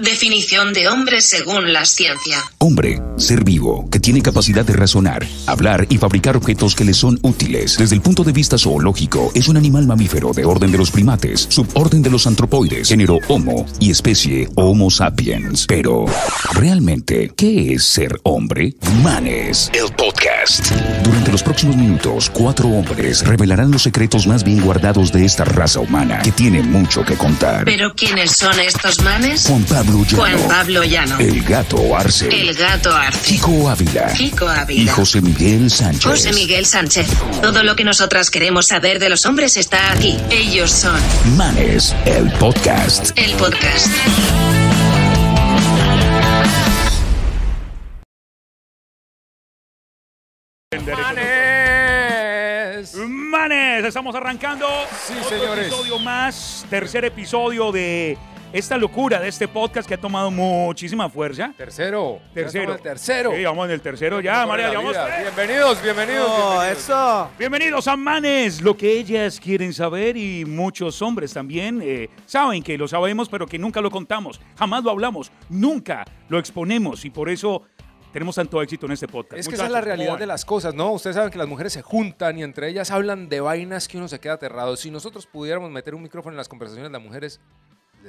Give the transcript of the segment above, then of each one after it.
Definición de hombre según la ciencia. Hombre, ser vivo, que tiene capacidad de razonar, hablar y fabricar objetos que le son útiles. Desde el punto de vista zoológico, es un animal mamífero de orden de los primates, suborden de los antropoides, género Homo y especie Homo sapiens. Pero, ¿realmente qué es ser hombre? Manes, el podcast. Durante los próximos minutos, cuatro hombres revelarán los secretos más bien guardados de esta raza humana, que tiene mucho que contar. ¿Pero quiénes son estos manes? Juan Juan Pablo Llano. El gato Arce. El gato Arce. Kiko Ávila. Kiko Ávila. Y José Miguel Sánchez. José Miguel Sánchez. Todo lo que nosotras queremos saber de los hombres está aquí. Ellos son. Manes, el podcast. El podcast. Manes. Manes, estamos arrancando. Sí, señores. episodio más, tercer episodio de esta locura de este podcast que ha tomado muchísima fuerza. Tercero. Tercero. tercero. Sí, vamos en el tercero ya, María. Vamos bienvenidos, bienvenidos. Oh, bienvenidos. Eso. Bienvenidos a Manes, lo que ellas quieren saber y muchos hombres también eh, saben que lo sabemos, pero que nunca lo contamos, jamás lo hablamos, nunca lo exponemos y por eso tenemos tanto éxito en este podcast. Es que esa es la realidad de las cosas, ¿no? Ustedes saben que las mujeres se juntan y entre ellas hablan de vainas que uno se queda aterrado. Si nosotros pudiéramos meter un micrófono en las conversaciones de las mujeres,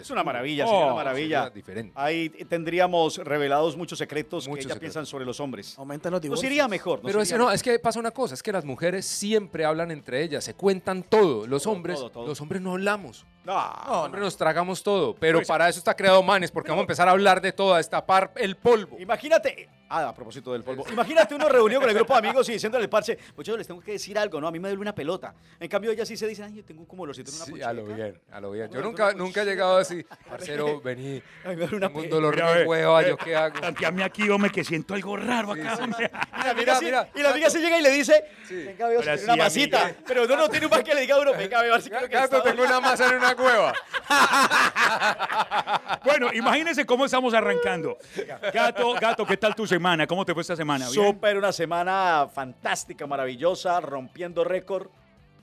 es una maravilla, oh, una maravilla. Diferente. Ahí tendríamos revelados muchos secretos que ellas piensan sobre los hombres. Aumentan los divorcios. No sería mejor. Pero es, no, es que pasa una cosa, es que las mujeres siempre hablan entre ellas, se cuentan todo. Los hombres, los hombres no hablamos. No, hombre, nos tragamos todo. Pero pues, para eso está creado Manes, porque vamos a empezar a hablar de todo, a destapar el polvo. Imagínate, Ah, a propósito del polvo. Imagínate uno reunido con el grupo de amigos y diciéndole parce, parche, muchachos, les tengo que decir algo, ¿no? A mí me duele una pelota. En cambio, ella sí se dice, ay, yo tengo como los en una sí, a lo bien, a lo bien. Yo nunca, nunca he llegado así, parcero, vení, mí me duele una pelota. un dolor mira, de hueva, ¿yo qué hago? planteame aquí, hombre, que siento algo raro acá. Y la amiga, mira, y la amiga se llega y le dice, venga, veo, si una masita. Pero no, no tiene más que le diga a uno, venga, veo, así que Gato, tengo una masa en una cueva. bueno, imagínense cómo estamos arrancando. Gato, gato, ¿qué tal tu ¿Cómo te fue esta semana? Súper, una semana fantástica, maravillosa, rompiendo récord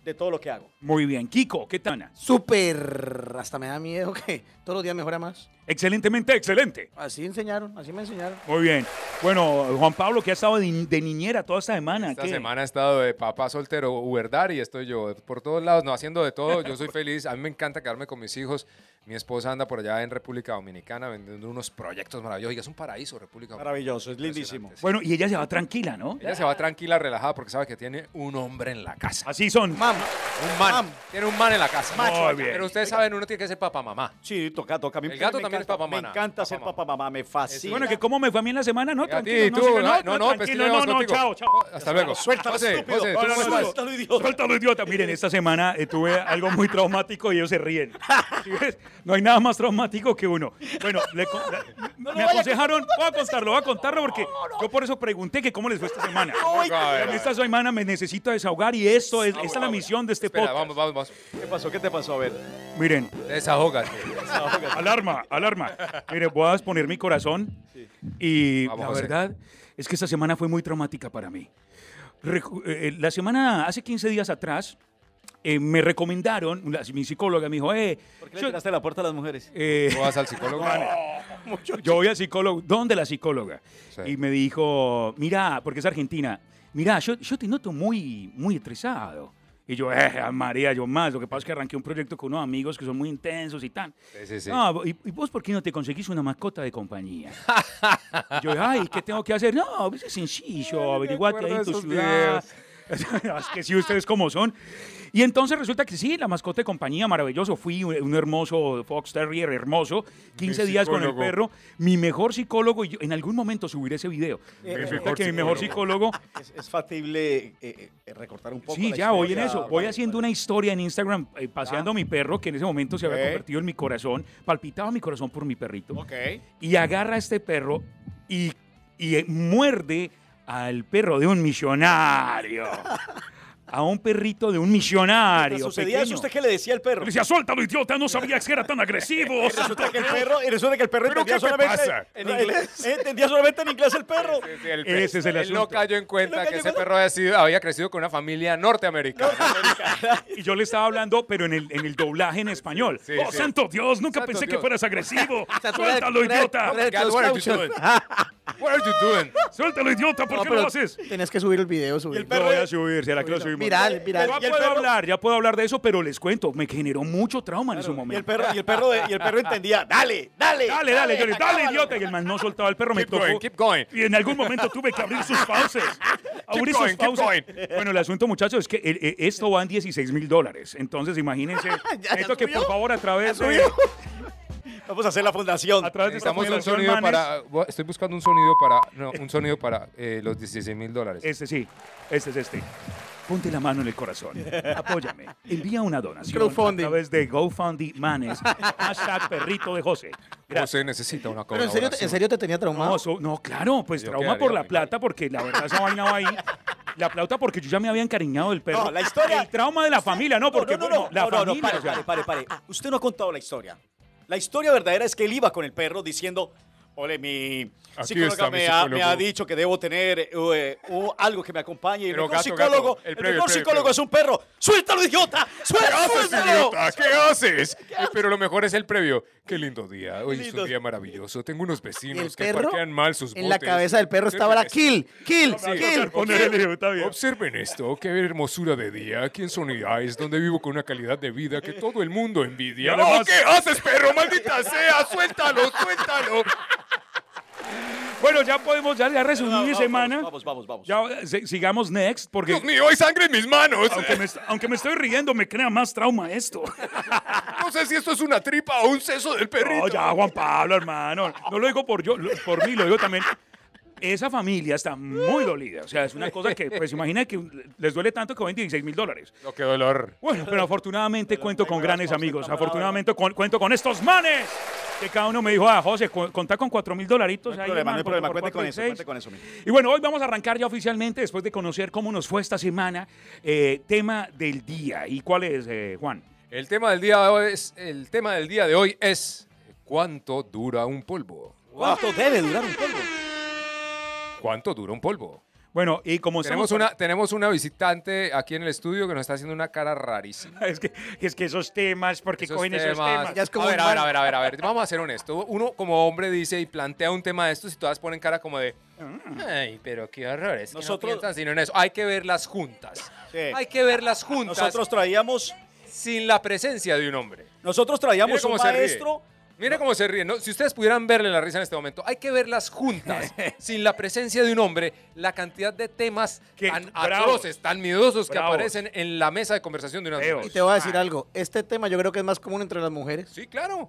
de todo lo que hago. Muy bien. Kiko, ¿qué tal? Súper. Hasta me da miedo que todos los días mejora más. Excelentemente excelente. Así enseñaron, así me enseñaron. Muy bien. Bueno, Juan Pablo, que ha estado de, niñera toda esta semana. Esta semana ha estado de papá soltero, uberdar y estoy yo por todos lados, no haciendo de todo. Yo soy feliz. A mí me encanta quedarme con mis hijos. Mi esposa anda por allá en República Dominicana vendiendo unos proyectos maravillosos. Y es un paraíso, República Dominicana. Maravilloso, es lindísimo. Bueno, y ella se va tranquila, ¿no? Ella se va tranquila, relajada, porque sabe que tiene un hombre en la casa. Así son. Mam. Un man. Tiene un man en la casa. Macho. Pero ustedes saben, uno tiene que ser papá, mamá. Sí, toca, toca. El gato también me encanta ser papá mamá, me fascina. Bueno, que cómo me fue a mí en la semana, ¿no? Tranquilo, no, no, no, no, pues, tranquilo, no, no, chao, chao. Hasta luego. Suéltalo, Suéltalo, idiota. Suéltalo, idiota. Miren, esta semana eh, tuve algo muy traumático y ellos se ríen. No hay nada más traumático que uno. Bueno, me aconsejaron, voy a contarlo, voy a contarlo porque yo por eso pregunté que cómo les fue esta semana. Esta semana me necesito desahogar y esto es, ah, esta es la misión de este podcast. Vamos, vamos, vamos. ¿Qué pasó? ¿Qué te pasó? A ver. Miren. desahoga Alarma, alarma arma, Mire, voy a exponer mi corazón. Y la verdad es que esta semana fue muy traumática para mí. Eh, la semana, hace 15 días atrás, eh, me recomendaron, mi psicóloga me dijo, eh, ¿Por qué le la puerta a las mujeres? vas al psicólogo? yo voy al psicólogo. ¿Dónde la psicóloga? Y me dijo, mira, porque es argentina, mira, yo, yo te noto muy, muy estresado. Y yo, eh, María, yo más. Lo que pasa es que arranqué un proyecto con unos amigos que son muy intensos y tal. Sí, sí, no, ¿y, vos por qué no te conseguís una mascota de compañía? yo, ay, ¿qué tengo que hacer? No, es sencillo, averiguate ahí tu ciudad. es que si ustedes como son. Y entonces resulta que sí, la mascota de compañía, maravilloso. Fui un hermoso Fox Terrier, hermoso. 15 días con el perro. Mi mejor psicólogo, y en algún momento subiré ese video. resulta que mi mejor psicólogo. Es, factible eh, eh, recortar un poco. Sí, ya voy en eso. Ah, voy haciendo una historia en Instagram, eh, paseando ah. a mi perro, que en ese momento se había convertido en mi corazón. Palpitaba mi corazón por mi perrito. Y agarra a este perro y, y muerde al perro de un millonario. A un perrito de un millonario. ¿Sucedía eso? ¿Usted qué le decía al perro? Le decía, suéltalo, idiota, no sabía que era tan agresivo. resulta que el perro, resulta que el perro entendía solamente, en inglés, entendía solamente en inglés el perro. Ese es el, asunto. Ese es el Él no cayó en cuenta que ese perro había, crecido con una familia norteamericana. y yo le estaba hablando, pero en el, doblaje en español. ¡Oh, santo Dios! Nunca pensé que fueras agresivo. suéltalo, idiota. What are you doing? Suéltalo, idiota, ¿por qué lo haces? Tienes que subir el video, subir. el perro- Lo voy a subir, será que lo subimos. Viral, viral. Ya puedo hablar, ya puedo hablar de eso, pero les cuento, me generó mucho trauma en ese momento. el perro, y el perro, y el perro entendía, dale, dale. Dale, dale, dale, idiota. Y el man no soltaba el perro, me Keep tocó. going, keep going. Y en algún momento tuve que abrir sus fauces. Abrir sus Bueno, el asunto, muchachos, es que e, esto va en 16 mil dólares. Entonces, imagínense. Esto que, por favor, a través de, Vamos a hacer la fundación. Estamos para. Estoy buscando un sonido para. un sonido para eh, los 16 mil dólares. Este sí. Este es este. Ponte la mano en el corazón. Apóyame. Envía una donación a través de GoFundMe Manes. Hashtag perrito de José. José necesita una cosa. ¿en serio, te tenía traumado? No, claro, pues trauma por la plata, porque la verdad se ha va ahí. La plata porque yo ya me había encariñado del perro. No, la historia. El trauma de la familia, no, porque no, no, la familia. No, pare, pare, pare. Usted no ha contado la historia. La historia verdadera es que él iba con el perro diciendo, Ole, mi psicóloga, me, ha, dicho que debo tener eh, eh, algo que me acompañe. el mejor psicólogo, es un perro. ¡Suéltalo, idiota! ¡Suéltalo! ¿Qué haces, idiota? Eh, ¿Qué haces? Pero lo mejor es el previo. Qué lindo día. Hoy es un día maravilloso. Tengo unos vecinos que parquean mal sus botes. En la cabeza del perro estaba la kill, kill, kill. Observen esto. Qué hermosura de día. Aquí en Sony donde vivo con una calidad de vida que todo el mundo envidia. ¿Qué haces, perro? ¡Maldita sea! ¡Suéltalo, suéltalo! Bueno, ya podemos, ya, ya resumí mi semana. Vamos, vamos, vamos. sigamos next, porque Dios mío, hay sangre en mis manos. aunque me, estoy riendo, me crea más trauma esto. No sé si esto es una tripa o un seso del perrito. No, ya, Juan Pablo, hermano. No lo digo por yo, por mí, lo digo también esa familia está muy dolida. O sea, es una cosa que, pues imagina que les duele tanto que 16 mil dólares. Lo dolor. Bueno, pero afortunadamente cuento con grandes amigos. Afortunadamente cuento con estos manes. Que cada uno me dijo, ah, José, contá con 4 mil dolaritos. problema, problema. Cuente con eso, cuente con eso. Y bueno, hoy vamos a arrancar ya oficialmente después de conocer cómo nos fue esta semana. Eh, tema del día. ¿Y cuál es, eh, Juan? El tema del día de hoy es, el tema del día de hoy es ¿cuánto dura un polvo? ¿Cuánto debe durar un polvo? ¿Cuánto dura un polvo? Bueno, y como tenemos una tenemos una visitante aquí en el estudio que nos está haciendo una cara rarísima. es, que, es que esos temas, porque cogen esos temas. a, ver, a ver, a ver, a ver, a ver, vamos a ser honesto. Uno como hombre dice y plantea un tema de estos y todas ponen cara como de ah. Ay, pero qué horror, es Nosotros... que no piensan sino en eso. Hay que verlas juntas. Hay que verlas juntas. Nosotros traíamos sin la presencia de un hombre. Nosotros traíamos un maestro Mira cómo se ríen, Si ustedes pudieran verle la risa en este momento, hay que verlas juntas, sin la presencia de un hombre, la cantidad de temas tan atroces, tan miedosos que aparecen en la mesa de conversación de una mujer. Y te voy a decir algo, este tema yo creo que es más común entre las mujeres. Sí, claro.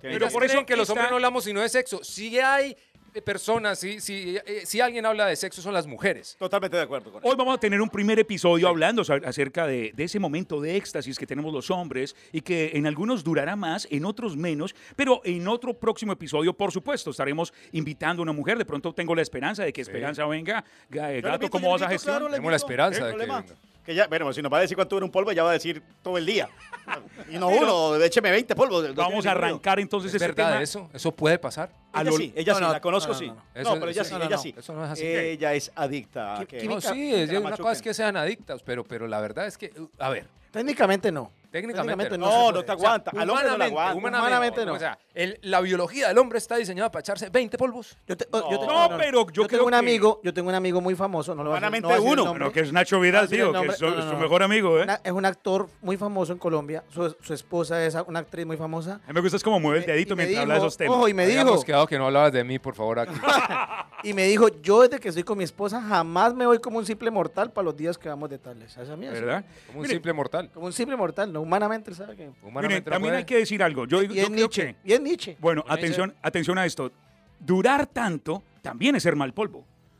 Pero por eso que los hombres no hablamos sino de sexo. sigue hay personas, si, eh, si, alguien habla de sexo, son las mujeres. Totalmente de acuerdo con eso. Hoy vamos a tener un primer episodio hablando acerca de, ese momento de éxtasis que tenemos los hombres y que en algunos durará más, en otros menos, pero en otro próximo episodio, por supuesto, estaremos invitando a una mujer. De pronto tengo la esperanza de que Esperanza venga. Eh, Gato, ¿cómo vas a gestionar? Tengo la esperanza de que venga que ya, bueno, si nos va a decir cuánto era un polvo, ya va a decir todo el día. Y no uno, écheme 20 polvos. Vamos a arrancar entonces ¿Es ese verdad eso? ¿Eso puede pasar? Ella sí, ella sí, la conozco sí. No, pero ella sí, ella sí. Eso no es así. Ella es adicta. no, sí, es, una cosa es que sean adictas, pero, pero la verdad es que, uh, a ver. Técnicamente no. Técnicamente, no. No, no, te aguanta. al hombre no aguanta. Humanamente, humanamente no. O sea, la biología del hombre está diseñada para echarse 20 polvos. Yo oh, no. pero yo, tengo un amigo, yo tengo un amigo muy famoso, no Humanamente uno, pero que es Nacho Vidal, tío, que es su, mejor amigo, ¿eh? es un actor muy famoso en Colombia, su, esposa es una actriz muy famosa. A mí me gusta es como mueve el eh, dedito mientras habla de esos temas. Ojo, y me Me dijo, quedado que no hablabas de mí, por favor, aquí. Y me dijo, yo desde que estoy con mi esposa jamás me voy como un simple mortal para los días que vamos de tales. ¿Verdad? Como un simple mortal. Como un simple mortal, no humanamente, ¿sabes qué? Humanamente también hay que decir algo. Yo, y, es Nietzsche, Nietzsche. Bueno, atención, atención a esto. Durar tanto también es ser mal polvo.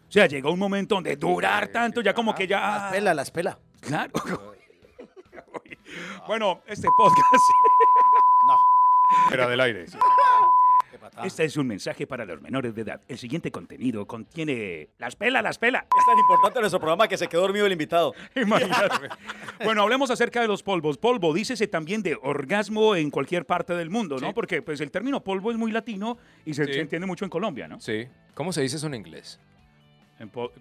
O sea, llegó un momento donde durar tanto ya como que ya... Las ah. pela, las pela. Claro. bueno, este podcast... no. Era del aire. Ah. Este es un mensaje para los menores de edad. El siguiente contenido contiene... ¡Las pelas, las pelas! Es tan importante nuestro programa que se quedó dormido el invitado. Imagínate. bueno, hablemos acerca de los polvos. Polvo, dícese también de orgasmo en cualquier parte del mundo, ¿no? Porque pues, el término polvo es muy latino y se, entiende mucho en Colombia, ¿no? Sí. ¿Cómo se dice eso en inglés?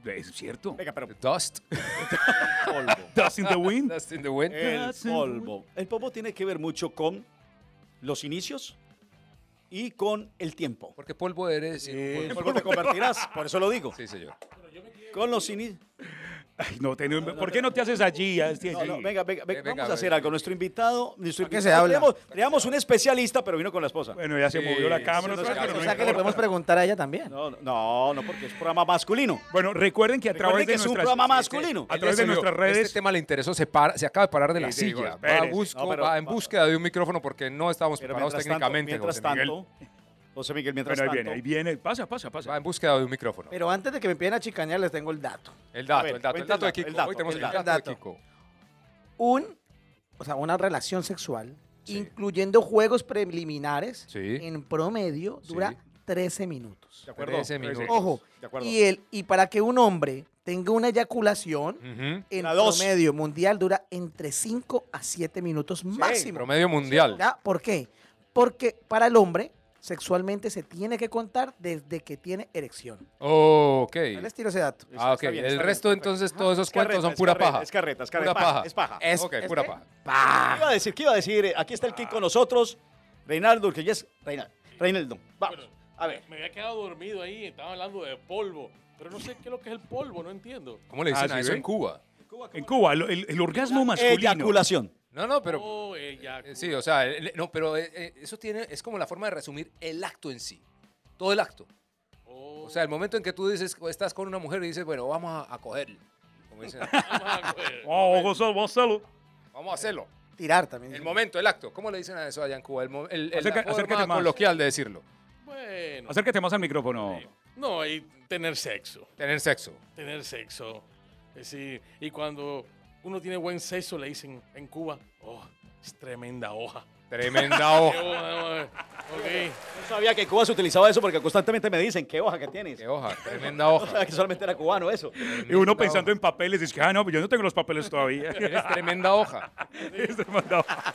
es cierto. dust. polvo. Dust in the wind. Dust in the wind. El polvo. El polvo tiene que ver mucho con los inicios y con el tiempo. Porque polvo eres. Y te convertirás, por eso lo digo. Sí, señor. Con los inicios. Ay, no, ¿Por qué no te haces este allí? venga, venga, eh, vamos a hacer algo. Nuestro invitado, nuestro se habla? Teníamos, un especialista, pero vino con la esposa. Bueno, ya se movió la cámara. o sea, que le podemos preguntar a ella también. No, no, porque es programa masculino. Bueno, recuerden que a través de es un programa masculino. a través de este nuestras redes. Este tema le interesó, se, acaba de parar de la silla. va, en búsqueda de un micrófono porque no estamos preparados técnicamente. mientras tanto. José Miguel, mientras Bueno, ahí viene, ahí viene. Pasa, pasa, pasa. Va en búsqueda de un micrófono. Pero antes de que me empiecen a chicañar, les tengo el dato. El dato, el dato, el dato de Kiko. el dato, Hoy tenemos el dato, de Kiko. Un, o sea, una relación sexual, incluyendo juegos preliminares, en promedio dura 13 minutos. ¿De acuerdo? 13 minutos. Ojo, De acuerdo. Y, el, y para que un hombre tenga una eyaculación, en promedio mundial dura entre 5 a 7 minutos máximo. Promedio mundial. ¿Por qué? Porque para el hombre sexualmente se tiene que contar desde que tiene erección. Oh, ok. No les tiro ese dato. Ah, ok. el resto, entonces, todos esos cuentos son pura paja. Es carreta, es carreta. paja. Es paja. Es, ok, pura paja. ¿Qué iba a decir? ¿Qué iba a decir? Eh, aquí está el kit con nosotros. Reinaldo, que ya es Reinaldo. Reinaldo, vamos. a ver. Me había quedado dormido ahí, estaba hablando de polvo. Pero no sé qué es lo que es el polvo, no entiendo. ¿Cómo le dicen a ah, eso en Cuba? En Cuba, el, orgasmo masculino. Eyaculación. No, no, pero. Oh, eh, sí, o sea, eh, no, pero eh, eso tiene. Es como la forma de resumir el acto en sí. Todo el acto. O sea, el oh. momento en que tú dices, estás con una mujer y dices, bueno, vamos a, a cogerle. Como vamos a cogerle. Vamos, a hacerlo. Vamos a hacerlo. Tirar también. El momento, el acto. ¿Cómo le dicen a eso a en El, el, coloquial de decirlo. Bueno. Acércate más al micrófono. No, y tener sexo. Tener sexo. Tener sexo. Sí, y cuando uno tiene buen sexo, le dicen en Cuba, oh, es tremenda hoja. Tremenda hoja. No sabía que en Cuba se utilizaba eso porque constantemente me dicen, ¿qué hoja que tienes? ¿Qué hoja? Tremenda hoja. que solamente era cubano eso. y uno pensando en papeles, dice, ah, no, pues yo no tengo los papeles todavía. es tremenda hoja. es tremenda hoja.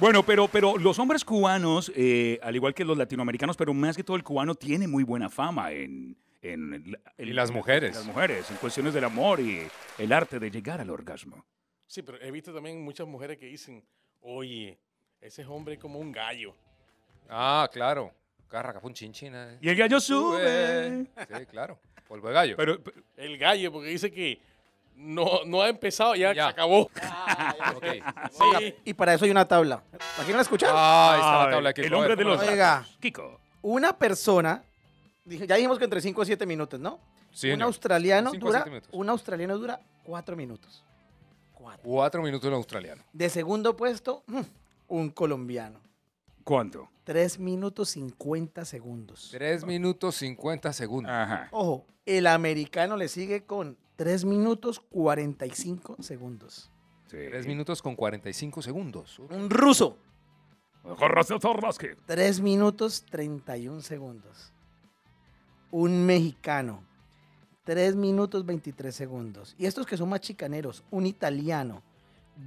Bueno, pero, pero los hombres cubanos, eh, al igual que los latinoamericanos, pero más que todo el cubano, tiene muy buena fama en, en, y las mujeres. Las mujeres, en cuestiones del amor y el arte de llegar al orgasmo. Sí, pero he visto también muchas mujeres que dicen, oye, ese hombre es como un gallo. Ah, claro. Carraca, un chinchina. Eh. Y el gallo sube. Sí, claro. Polvo de gallo. Pero, el gallo, porque dice que no, no ha empezado, ya, acabó. Ah, y para eso hay una tabla. ¿Aquí quieren la escucharon? Ah, está la tabla. Que El hombre de los Oiga, Kiko. Una persona ya dijimos que entre 5 a 7 minutos, ¿no? un australiano dura un australiano dura 4 minutos. 4 minutos un australiano. De segundo puesto, mm, un colombiano. ¿Cuánto? 3 minutos 50 segundos. 3 minutos 50 segundos. Ojo, el americano le sigue con 3 minutos 45 segundos. Sí. 3 minutos con 45 segundos. Un ruso. 3 minutos 31 segundos un mexicano, 3 minutos 23 segundos. Y estos que son más chicaneros, un italiano,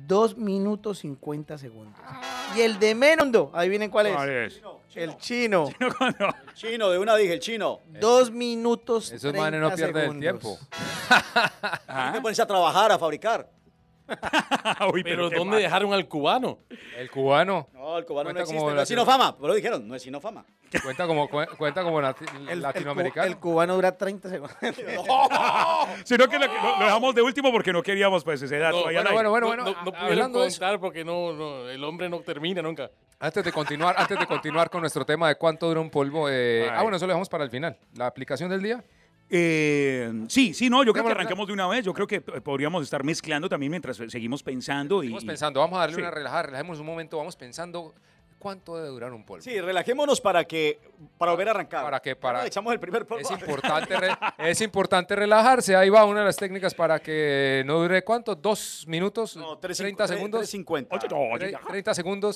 2 minutos 50 segundos. Y el de Menondo, adivinen cuál es. ¿Cuál es? El chino. Chino, El chino, de una dije, el chino. 2 minutos Esos manes no pierden el tiempo. Hay que ponerse a trabajar, a fabricar. pero, ¿dónde dejaron al cubano? El cubano. No, el cubano no existe. no es pero lo dijeron, no es fama Cuenta como, cuenta como el, latinoamericano. El, cubano dura 30 segundos. Sino que lo, dejamos de último porque no queríamos pues ese dato. bueno, bueno, bueno, No, no contar porque no, el hombre no termina nunca. Antes de continuar, antes de continuar con nuestro tema de cuánto dura un polvo. Eh, ah, bueno, eso lo dejamos para el final. La aplicación del día. Eh, sí, sí, no, yo creo que arrancamos de una vez. Yo creo que eh, podríamos estar mezclando también mientras eh, seguimos pensando. Seguimos pensando, vamos a darle una relajada, relajemos un momento, vamos pensando cuánto debe durar un polvo. Sí, relajémonos para que para volver a arrancar. Para que para echamos el primer Es importante, es importante relajarse. Ahí va una de las técnicas para que no dure cuánto, dos minutos, no, 3, 30 segundos, 50 30 segundos,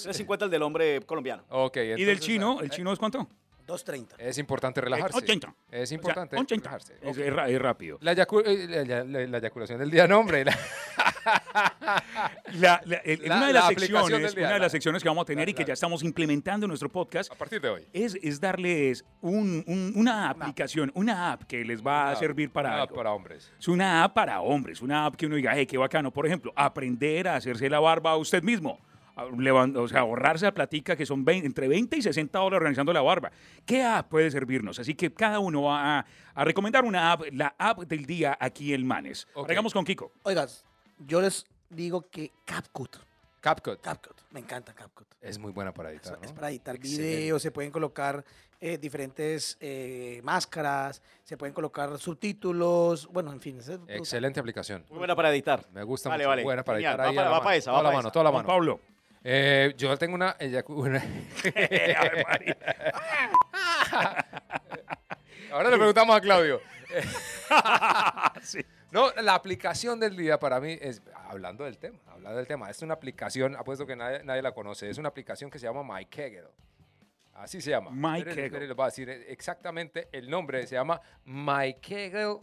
30 segundos, el del hombre colombiano. Ok. Entonces, ¿Y del chino? ¿El chino es cuánto? 2.30. Es importante relajarse. 80. Es importante relajarse. Es, rápido. Eh, la, eyaculación del día, hombre. una, de las secciones, una de las secciones que vamos a tener y que ya estamos implementando en nuestro podcast. A partir de hoy. Es, darles una aplicación, una app que les va a servir para. Una app para hombres. Es una app para hombres. Una app que uno diga, hey, qué bacano. Por ejemplo, aprender a hacerse la barba a usted mismo o sea, ahorrarse la platica, que son entre 20 y 60 dólares organizando la barba. ¿Qué app puede servirnos? Así que cada uno va a, recomendar una app, la app del día aquí en Manes. Okay. con Kiko. Oigas, yo les digo que CapCut. CapCut. CapCut. Me encanta CapCut. Es muy buena para editar. Es, para editar videos, se pueden colocar eh, diferentes eh, máscaras, se pueden colocar subtítulos, bueno, en fin. Excelente aplicación. Muy buena para editar. Me gusta vale, mucho. muy Buena para editar. Va, para, va, esa. Va para Pablo. Eh, yo tengo una Ahora le preguntamos a Claudio. No, la aplicación del día para mí es, hablando del tema, hablando del tema, es una aplicación, apuesto que nadie, la conoce, es una aplicación que se llama MyKegel. Así se llama. MyKegel. le va a decir exactamente el nombre, se llama Kegel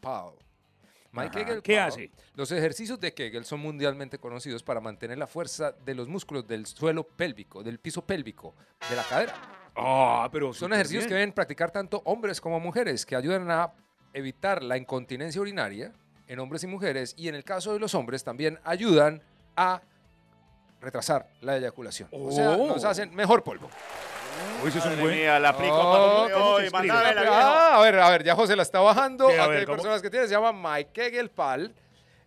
Pal. Mike Kegel. ¿Qué hace? Los ejercicios de Kegel son mundialmente conocidos para mantener la fuerza de los músculos del suelo pélvico, del piso pélvico, de la cadera. Ah, pero son ejercicios que deben practicar tanto hombres como mujeres, que ayudan a evitar la incontinencia urinaria en hombres y mujeres, y en el caso de los hombres también ayudan a retrasar la eyaculación. O sea, nos oh. hacen mejor polvo. Uy, eso es un buen. la aplico a ah, a ver, a ver, ya José la está bajando. a ver, personas que tienen, se llama Mike Kegelpal.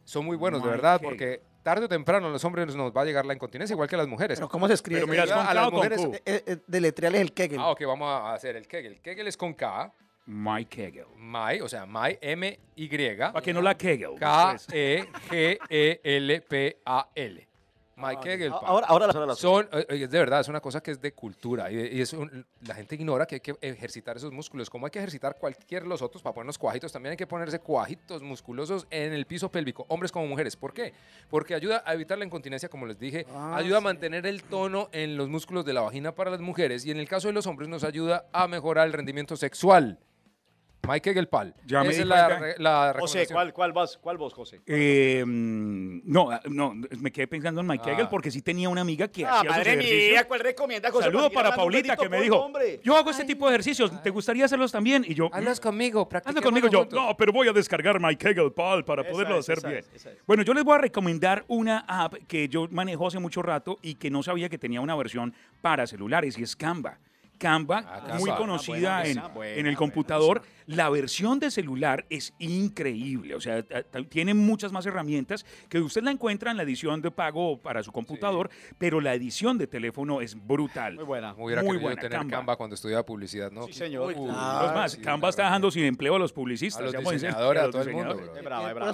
Son muy buenos, de verdad, porque tarde o temprano los hombres nos va a llegar la incontinencia, igual que las mujeres. Pero ¿cómo se escribe? mira, a las mujeres. Eh, eh, deletreales es el Kegel. Ah, ok, vamos a hacer el Kegel. Kegel es con K. My Kegel. My, o sea, My M-Y. Para que no la Kegel. K-E-G-E-L-P-A-L. e g e l p a l Mike Ahora, ahora la son, es eh, eh, de verdad, es una cosa que es de cultura y, la gente ignora que hay que ejercitar esos músculos. Como hay que ejercitar cualquier los otros para ponernos cuajitos? También hay que ponerse cuajitos musculosos en el piso pélvico, hombres como mujeres. ¿Por qué? Porque ayuda a evitar la incontinencia, como les dije, ah, ayuda a mantener el tono en los músculos de la vagina para las mujeres y en el caso de los hombres nos ayuda a mejorar el rendimiento sexual. Mike Egelpal. es la, José, ¿cuál, vas, vos, José? Eh, no, no, me quedé pensando en Mike ah. porque sí tenía una amiga que ah, hacía madre ejercicios. mía, ¿cuál recomienda, José? Saludo para Paulita que me dijo, yo hago este tipo de ejercicios, ¿te gustaría hacerlos también? Y yo, Andas mm, conmigo, Anda conmigo yo. No, pero voy a descargar Mike Kegel Pal para poderlo hacer bien. Bueno, yo les voy a recomendar una app que yo manejo hace mucho rato y que no sabía que tenía una versión para celulares y es Canva. Ah, Canva, muy ah, conocida pues, ah, en, el computador. Pues, la versión de celular es increíble, o sea, tiene muchas más herramientas que usted la encuentra en la edición de pago para su computador, pero la edición de teléfono es brutal. Muy buena. Muy, buena. tener Canva. cuando estudiaba publicidad, ¿no? Sí, señor. No es más, Canva está dejando sin empleo a los publicistas. los diseñadores, todo el mundo.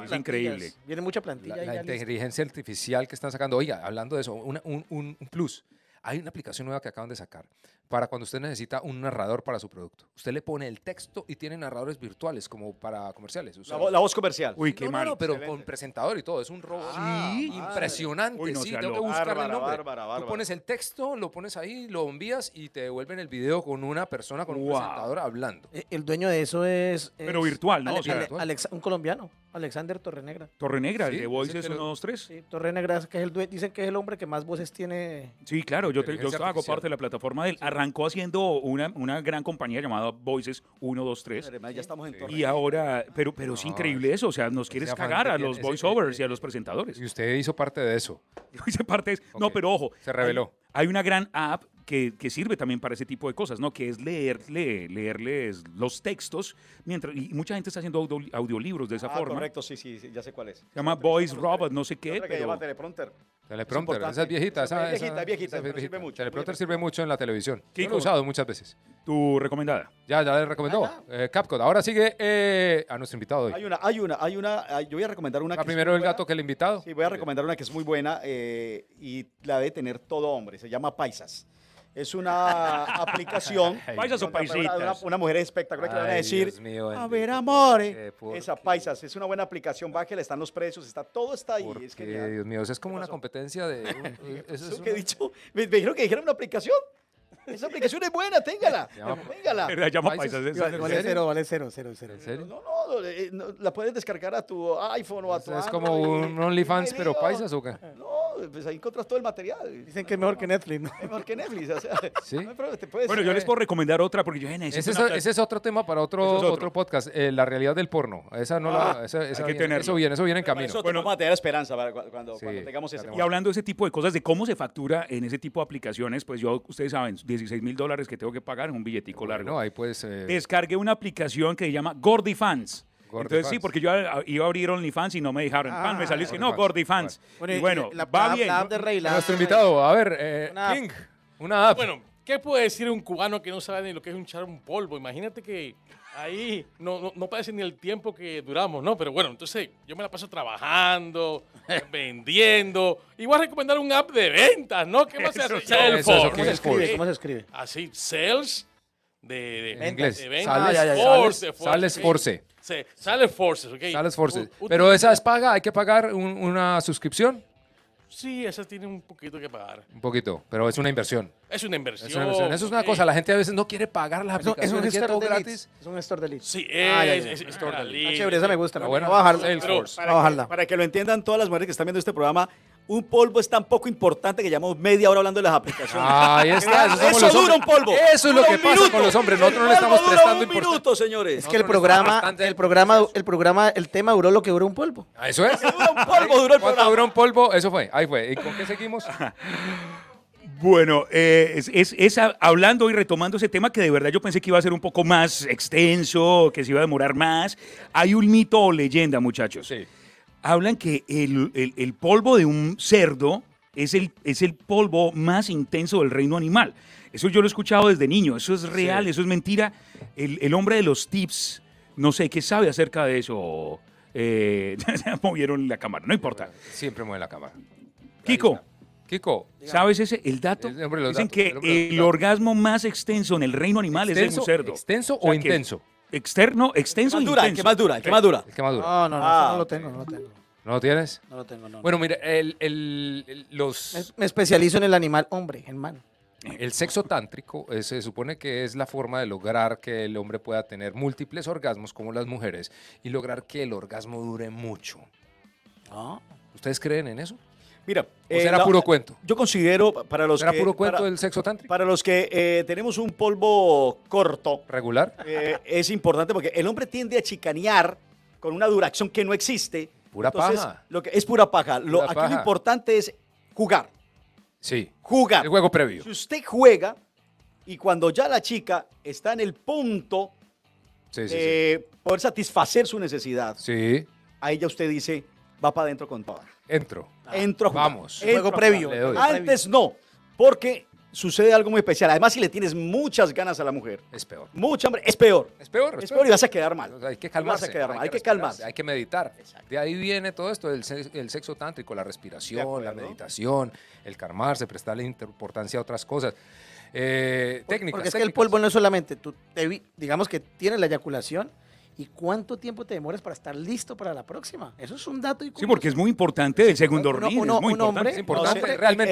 Es, increíble. Viene mucha plantilla. La, inteligencia artificial que están sacando. Oiga, hablando de eso, un plus. Hay una aplicación nueva que acaban de sacar para cuando usted necesita un narrador para su producto. Usted le pone el texto y tiene narradores virtuales como para comerciales. la, voz comercial. Uy, qué no, pero con presentador y todo. Es un robot ah, impresionante. sí, tengo que buscarle el nombre. Tú pones el texto, lo pones ahí, lo envías y te devuelven el video con una persona, con un presentador hablando. Eh, el dueño de eso es... pero virtual, ¿no? un colombiano, Alexander Torrenegra. Torrenegra, el de Voices 1, 2, 3. Sí, Torrenegra, que es el dicen que es el hombre que más voces tiene. Sí, claro yo, hago parte de la plataforma de él. Arrancó haciendo una, una, gran compañía llamada Voices 123. Además, ya estamos en Y ahora, pero, pero es increíble eso. O sea, nos quieres cagar a los voiceovers y a los presentadores. Y usted hizo parte de eso. Yo hice parte de eso. No, pero ojo. Se reveló. hay, una gran app que, sirve también para ese tipo de cosas, ¿no? Que es leerles los textos. mientras Y mucha gente está haciendo audiolibros de esa ah, forma. Correcto, sí, sí, ya sé cuál es. Se llama Voice Robot, no sé qué. Pero... Que teleprompter. Teleprompter, esa es viejita. Esa, viejita, sirve mucho. Teleprompter sirve mucho en la televisión. he usado muchas veces. ¿Tu recomendada? Ya, ya le recomendó. Ah, eh, Ahora sigue eh, a nuestro invitado Hay una, hay una, hay una. Yo voy a recomendar una. Ah, primero el gato que el invitado. Sí, voy a recomendar una que es muy buena eh, y la de tener todo hombre. Se llama Paisas es una aplicación. Paisas o paisitas. Una, mujer espectacular que le van a decir, a ver, amores. Eh". Esa paisas, es una buena aplicación, bájela, están los precios, está todo está ahí, Dios mío, es como una competencia de... Eh, eso es que he dicho? Me, dijeron que dijeron una aplicación. Esa aplicación es buena, téngala. llama- téngala. paisas. Vale cero, vale cero, cero, cero. ¿En serio? No, eh, no, la puedes descargar a tu iPhone o a tu Es como un OnlyFans, pero paisas o qué? No, pues, pues ahí encontras todo el material. Dicen que es mejor que Netflix, mejor que Netflix, Bueno, yo les puedo recomendar otra porque yo... Ese es, ese, es, otro tema para otro, otro. podcast, eh, la realidad del porno. Esa no ah, eso viene, eso viene en camino. bueno, vamos a tener esperanza cuando, tengamos Y hablando de ese tipo de cosas, de cómo se factura en ese tipo de aplicaciones, pues yo, ustedes saben, 16 mil dólares que tengo que pagar en un billetico largo. No, ahí pues... Eh, descargue una aplicación que se llama Gordy Fans. Entonces sí, porque yo iba a abrir OnlyFans y no me dejaron. Ah, me salí que no, GordyFans. Bueno, y bueno, va bien. app de Rey, Nuestro invitado, a ver, eh, King, una app. Bueno, ¿qué puede decir un cubano que no sabe ni lo que es un char un polvo? Imagínate que ahí no, no, parece ni el tiempo que duramos, ¿no? Pero bueno, entonces yo me la paso trabajando, vendiendo. Y voy a recomendar un app de ventas, ¿no? ¿Qué más se hace? ¿Cómo se escribe? ¿Cómo se escribe? Así, sales de, de, inglés. sales, force, sales, force, sales, force. Pero esa es paga, hay que pagar una suscripción. Sí, esa tiene un poquito que pagar. Un poquito, pero es una inversión. Es una inversión. Es Eso es una cosa, la gente a veces no quiere pagar las aplicaciones. Es un, store de gratis. Es un store de leads. Sí, ah, es, ah, store de chévere, esa me gusta. bueno, a bajarla. para, que lo entiendan todas las mujeres que están viendo este programa, un polvo es tan poco importante que llevamos media hora hablando de las aplicaciones. Ahí está, eso, dura un polvo. Eso es lo que pasa con los hombres. Nosotros no le estamos prestando prestando un minuto, señores. Es que el programa, el programa, el programa, el tema duró lo que duró un polvo. Ah, eso es. Duró un polvo, duró el programa. duró un polvo? Eso fue. Ahí fue. ¿Y con qué seguimos? Bueno, eh, es, hablando y retomando ese tema que de verdad yo pensé que iba a ser un poco más extenso, que se iba a demorar más. Hay un mito o leyenda, muchachos. Sí hablan que el, polvo de un cerdo es el, es el polvo más intenso del reino animal. Eso yo lo he escuchado desde niño, eso es real, eso es mentira. El, hombre de los tips, no sé qué sabe acerca de eso. Eh, movieron la cámara, no importa. Siempre mueve la cámara. Kiko. Kiko, ¿sabes ese el dato? Dicen que el, orgasmo más extenso en el reino animal es el de un cerdo. ¿Extenso o, intenso? externo, extenso. E ¿Intenso? dura, el que más dura, el que más dura. No, no, no, ah, no lo tengo, no lo tengo. ¿No lo tienes? No lo tengo, no. Bueno, mira, el, el, los... Me, especializo en el animal hombre, en mano. El sexo tántrico eh, se supone que es la forma de lograr que el hombre pueda tener múltiples orgasmos como las mujeres y lograr que el orgasmo dure mucho. Ah. ¿Ustedes creen en eso? Mira, eh, era puro cuento. Yo considero para los que, sexo Para los que eh, tenemos un polvo corto, regular, eh, es importante porque el hombre tiende a chicanear con una duración que no existe. Pura paja. Lo que es pura paja. lo, aquí lo importante es jugar. Sí. Jugar. El juego previo. Si usted juega y cuando ya la chica está en el punto de poder satisfacer su necesidad, sí. ahí ya usted dice, va para adentro con todo. Entro. Ah, entró. Vamos. algo juego previo. Antes no, porque sucede algo muy especial. Además, si le tienes muchas ganas a la mujer, es peor. Mucha hambre, es peor. Es peor. Es, peor. y vas a quedar mal. hay que calmarse. Hay, que, calmarse. Hay que meditar. De ahí viene todo esto, el, sexo tántrico, la respiración, la meditación, el calmarse, prestarle importancia a otras cosas. Eh, Porque es que el polvo no es solamente, tú digamos que tienes la eyaculación, ¿Y cuánto tiempo te demoras para estar listo para la próxima? Eso es un dato. Y sí, porque es muy importante el segundo round. Un, hombre, realmente eh,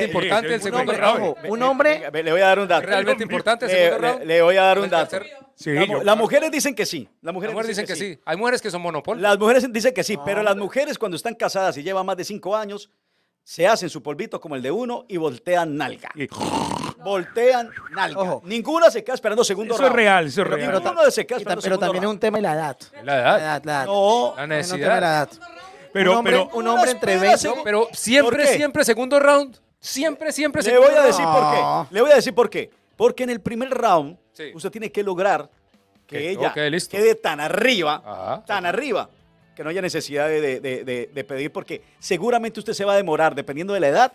eh, importante eh, el segundo round. Un hombre. Le voy a dar un dato. Realmente importante el segundo round. Le voy a dar un dato. las mujeres dicen que sí. Las mujeres, dicen, que, sí. Hay mujeres que son monopolio. Las mujeres dicen que sí, pero las mujeres cuando están casadas y llevan más de cinco años, se hacen su polvito como el de uno y voltean nalga. Voltean nalga. Ninguna se queda esperando segundo Eso es real, eso es real. Pero, se queda pero también es un tema de la edad. La edad. La edad, No, la ah, necesidad. la edad. Pero, un hombre, entre 20. Pero siempre, siempre segundo round. Siempre, siempre Le voy a decir por qué. Le voy a decir por qué. Porque en el primer round, usted tiene que lograr que ella quede tan arriba, tan arriba, que no haya necesidad de, pedir, porque seguramente usted se va a demorar, dependiendo de la edad,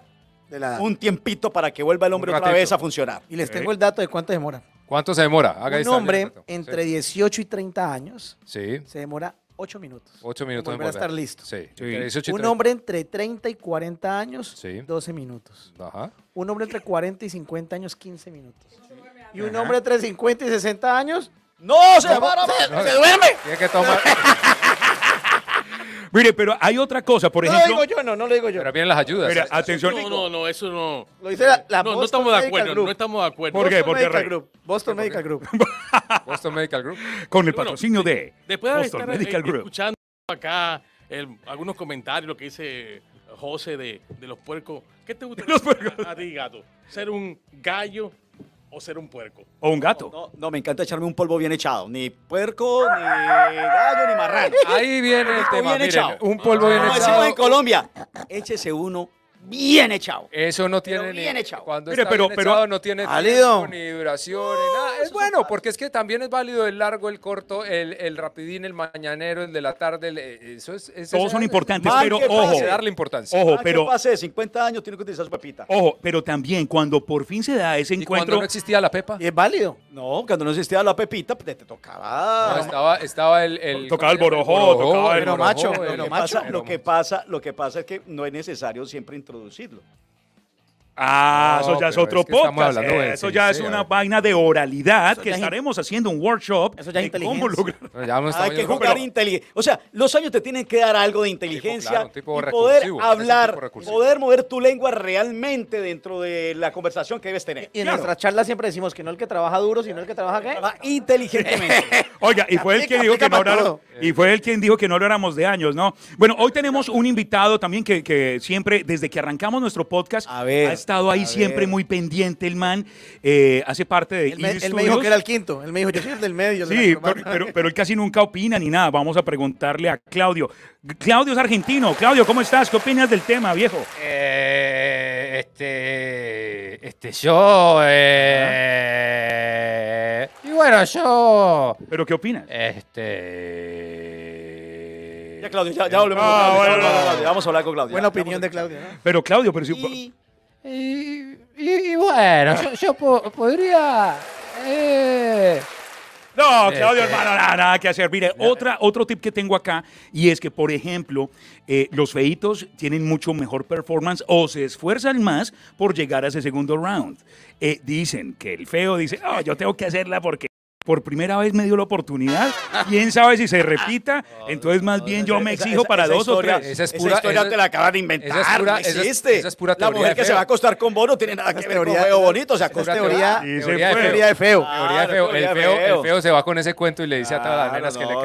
de un tiempito para que vuelva el hombre otra vez a funcionar. Y les tengo el dato de cuánto demora. ¿Cuánto se demora? Haga un hombre pues, entre 18 y 30 años sí. se demora 8 minutos. 8 minutos. Volver a estar listo. Sí. Un hombre entre 30 y 40 años, 12 minutos. Ajá. Un hombre entre 40 y 50 años, 15 minutos. Y un hombre entre 50 y 60 años, no, se, para, se, se duerme. Tiene que tomar. Mire, pero hay otra cosa, por ejemplo. No lo digo yo, no, no lo digo yo. Pero vienen las ayudas. Mira, atención. No, no, no, eso no. no, no estamos de acuerdo, no estamos de acuerdo. ¿Por qué? Boston Porque Medical Group. Boston Medical Group. Boston Medical Group. Con el patrocinio de después de Boston Medical Group. Escuchando acá algunos comentarios, lo que dice José de, de los puercos. ¿Qué te gusta los puercos. Ah, gato? ¿Ser un gallo o ser un puerco. O un gato. No, no, me encanta echarme un polvo bien echado. Ni puerco, ni gallo, ni marrano. Ahí viene el tema. Bien un polvo ah, bien echado. Como decimos en Colombia, échese uno bien echado. Eso no tiene bien Cuando pero, no tiene válido ni duración, Es bueno, porque es que también es válido el largo, el corto, el, rapidín, el mañanero, el de la tarde. Eh, eso es, Todos son importantes, pero ojo. darle importancia. Ojo, pero. de 50 años tiene que utilizar su pepita. Ojo, pero también cuando por fin se da ese encuentro. cuando no existía la pepa. Es válido. No, cuando no existía la pepita, pues, te, tocaba. estaba, estaba el, el Tocaba el borojó, tocaba el. macho, lo que pasa es que no es necesario siempre producirlo. Ah, eso ya es otro podcast. eso, ya es una vaina de oralidad que estaremos haciendo un workshop. Eso ya es Hay que jugar inteligente. O sea, los años te tienen que dar algo de inteligencia. y poder hablar, poder mover tu lengua realmente dentro de la conversación que debes tener. Y en nuestra nuestras charlas siempre decimos que no el que trabaja duro, sino el que trabaja ¿qué? inteligentemente. Oiga, y fue, el que dijo que no lo y que no de años, ¿no? Bueno, hoy tenemos un invitado también que, siempre, desde que arrancamos nuestro podcast, a ver estado ahí siempre muy pendiente el man, eh, hace parte de... Él, me, él me, dijo que era el quinto, él me dijo, yo soy el del medio. Sí, pero, pero, él casi nunca opina ni nada. Vamos a preguntarle a Claudio. Claudio es argentino. Claudio, ¿cómo estás? ¿Qué opinas del tema, viejo? Eh, este, este, yo... Eh, Y bueno, yo... ¿Pero qué opinas? Este... Ya, Claudio, ya, ya volvemos. Vamos a hablar con Claudio. Buena opinión de Claudio. Pero, Claudio, pero si. Y, bueno, yo, podría... Eh. no, este. Claudio, hermano, nada, que hacer. Mire, otra, otro tip que tengo acá y es que, por ejemplo, eh, los feitos tienen mucho mejor performance o se esfuerzan más por llegar a ese segundo round. Eh, dicen que el feo dice, oh, yo tengo que hacerla porque por primera vez me dio la oportunidad. Quién sabe si se repita. Ah, Entonces, más bien, yo me exijo para dos o tres. Esa, es pura, historia te la acaban de inventar. Esa es pura, no Esa teoría. La mujer que se va a acostar con vos no tiene nada que ver con feo bonito. O sea, con teoría, teoría, teoría, de feo. feo. El, feo. feo se va con ese cuento y le dice a todas las nenas que le